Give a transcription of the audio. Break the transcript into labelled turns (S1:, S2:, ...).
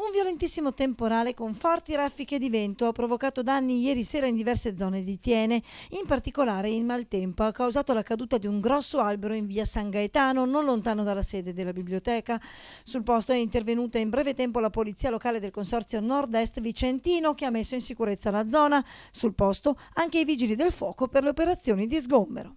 S1: Un violentissimo temporale con forti raffiche di vento ha provocato danni ieri sera in diverse zone di Tiene, in particolare il maltempo ha causato la caduta di un grosso albero in via San Gaetano, non lontano dalla sede della biblioteca. Sul posto è intervenuta in breve tempo la polizia locale del Consorzio Nord-Est Vicentino che ha messo in sicurezza la zona. Sul posto anche i vigili del fuoco per le operazioni di sgombero.